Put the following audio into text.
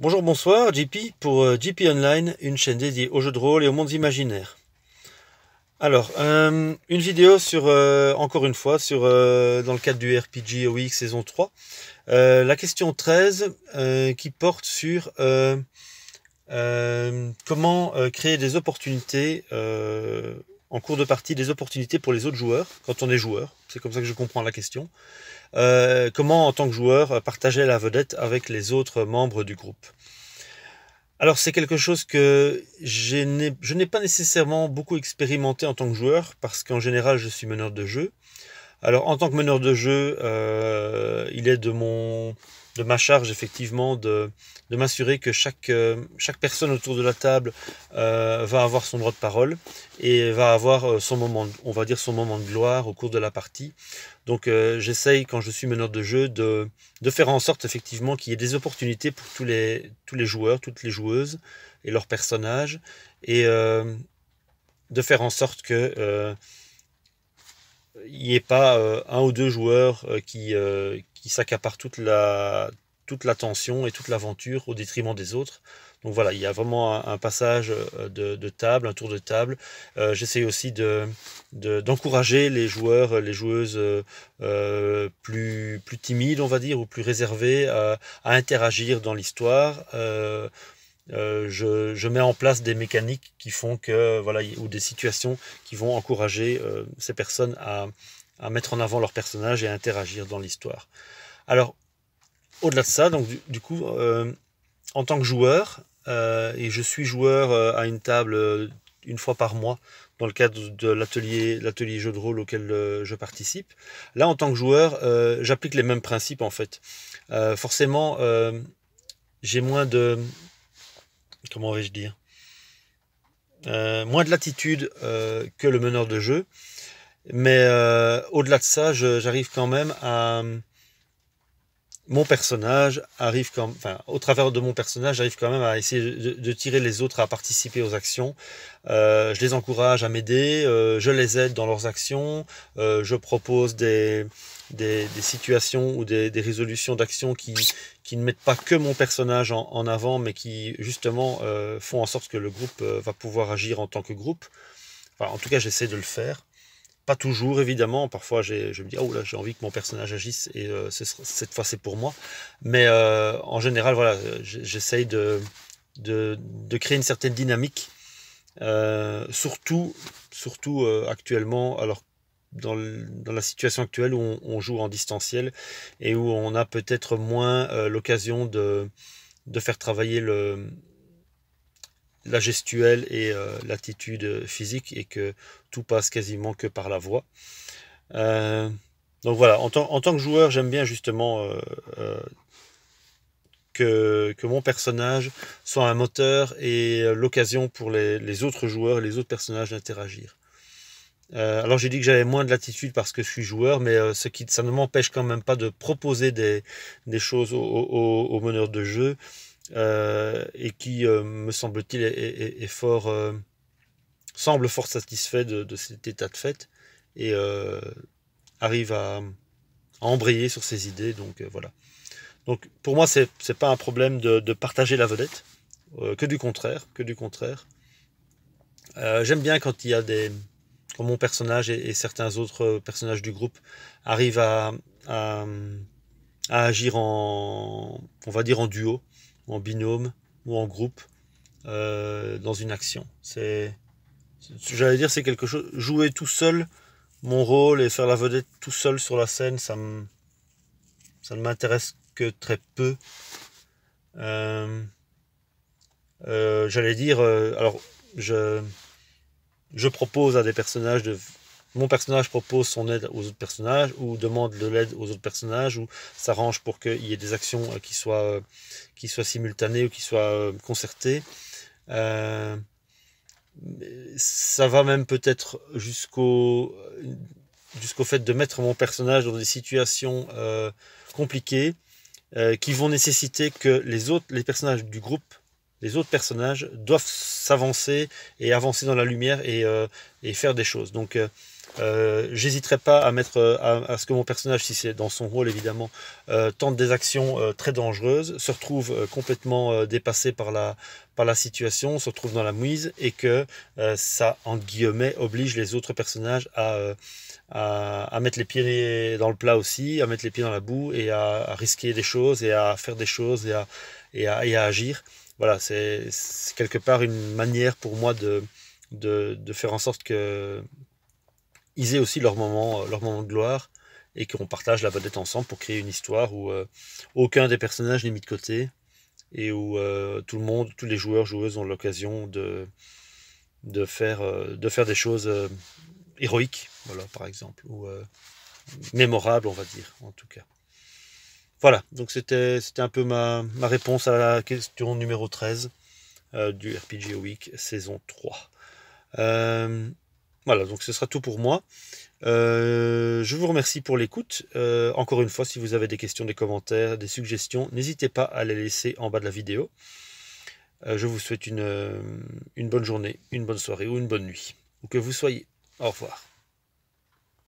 Bonjour, bonsoir, JP pour euh, JP Online, une chaîne dédiée aux jeux de rôle et aux mondes imaginaires. Alors, euh, une vidéo sur, euh, encore une fois, sur, dans le cadre du RPG OX saison 3, la question 13 qui porte sur comment créer des opportunités en cours de partie des opportunités pour les autres joueurs, quand on est joueur, c'est comme ça que je comprends la question. Euh, comment, en tant que joueur, partager la vedette avec les autres membres du groupe alors c'est quelque chose que je n'ai pas nécessairement beaucoup expérimenté en tant que joueur, parce qu'en général je suis meneur de jeu. Alors en tant que meneur de jeu, euh, il est de mon, de ma charge effectivement de, de m'assurer que chaque, euh, chaque personne autour de la table euh, va avoir son droit de parole et va avoir euh, son moment, on va dire son moment de gloire au cours de la partie. Donc j'essaye quand je suis meneur de jeu de, de faire en sorte effectivement qu'il y ait des opportunités pour tous les, tous les joueurs, toutes les joueuses et leurs personnages et de faire en sorte que il n'y ait pas un ou deux joueurs qui, qui s'accapare toute la toute l'attention et toute l'aventure au détriment des autres. Donc voilà, il y a vraiment un, passage euh, de, table, un tour de table. Euh, J'essaie aussi d'encourager de, d'encourager les joueurs, les joueuses euh, euh, plus, plus timides, on va dire, ou plus réservées à, interagir dans l'histoire. je, je, mets en place des mécaniques qui font que voilà ou des situations qui vont encourager ces personnes à, à mettre en avant leurs personnages et à interagir dans l'histoire. Alors, au-delà de ça, donc du, coup, euh, en tant que joueur, euh, et je suis joueur euh, à une table une fois par mois dans le cadre de l'atelier l'atelier jeu de rôle auquel je participe. Là, en tant que joueur, j'applique les mêmes principes en fait. forcément, j'ai moins de comment vais-je dire moins de latitude que le meneur de jeu. Mais euh, au-delà de ça, j'arrive quand même à mon personnage arrive quand, enfin, au travers de mon personnage, j'arrive quand même à essayer de, de, tirer les autres à participer aux actions. Euh, je les encourage à m'aider, euh, je les aide dans leurs actions, euh, je propose des, des, des situations ou des, des résolutions d'actions qui, qui ne mettent pas que mon personnage en, en avant, mais qui justement euh, font en sorte que le groupe euh, va pouvoir agir en tant que groupe. Enfin, en tout cas, j'essaie de le faire. Pas toujours, évidemment. Parfois, je me dis, oh ah, là, j'ai envie que mon personnage agisse et euh, cette fois, c'est pour moi. Mais euh, en général, voilà, j'essaye de, de, créer une certaine dynamique, euh, surtout, surtout actuellement, alors dans, la situation actuelle où on, joue en distanciel et où on a peut-être moins l'occasion de, de faire travailler le, la gestuelle et euh, l'attitude physique et que tout passe quasiment que par la voix. Euh, donc voilà, en, tant que joueur, j'aime bien justement euh, que, mon personnage soit un moteur et l'occasion pour les, autres joueurs et les autres personnages d'interagir. alors j'ai dit que j'avais moins de latitude parce que je suis joueur, mais ce qui, ça ne m'empêche quand même pas de proposer des, choses aux meneurs de jeu euh, et qui, euh, me semble-t-il, est, fort, euh, semble fort satisfait de, cet état de fait et arrive à, à, embrayer sur ses idées. Donc voilà. Donc pour moi, c'est n'est pas un problème de, de partager la vedette, que du contraire, que du contraire. J'aime bien quand il y a des, quand mon personnage et, certains autres personnages du groupe arrivent à, à, à, agir en, on va dire en duo, en binôme ou en groupe euh, dans une action. C'est, j'allais dire, c'est quelque chose. Jouer tout seul mon rôle et faire la vedette tout seul sur la scène, ça ça ne m'intéresse que très peu. Euh, euh, j'allais dire, alors je, je propose à des personnages de mon personnage propose son aide aux autres personnages ou demande de l'aide aux autres personnages ou s'arrange pour qu'il y ait des actions euh, qui soient, euh, qui soient simultanées ou qui soient euh, concertées. ça va même peut-être jusqu'au jusqu'au fait de mettre mon personnage dans des situations compliquées qui vont nécessiter que les autres les personnages du groupe les autres personnages doivent s'avancer et avancer dans la lumière et, et faire des choses donc euh, j'hésiterai pas à mettre euh, à, ce que mon personnage, si c'est dans son rôle évidemment, euh, tente des actions très dangereuses, se retrouve complètement dépassé par la, par la situation, se retrouve dans la mouise et que ça, en guillemets, oblige les autres personnages à, à, mettre les pieds dans le plat aussi, à mettre les pieds dans la boue et à, risquer des choses et à faire des choses et à, et à, agir. Voilà, c'est quelque part une manière pour moi de, de, de faire en sorte que ils aient aussi leur moment, euh, leur moments de gloire et qu'on partage la vedette ensemble pour créer une histoire où euh, aucun des personnages n'est mis de côté et où euh, tout le monde, tous les joueurs, joueuses ont l'occasion de, de, faire, de faire des choses héroïques, voilà, par exemple, ou mémorables, on va dire, en tout cas. Voilà, donc c'était un peu ma, ma, réponse à la question numéro 13 du RPG Week saison 3. Voilà, donc ce sera tout pour moi. Euh, je vous remercie pour l'écoute. Euh, encore une fois, si vous avez des questions, des commentaires, des suggestions, n'hésitez pas à les laisser en bas de la vidéo. Euh, je vous souhaite une, une bonne journée, une bonne soirée ou une bonne nuit. ou que vous soyez. Au revoir.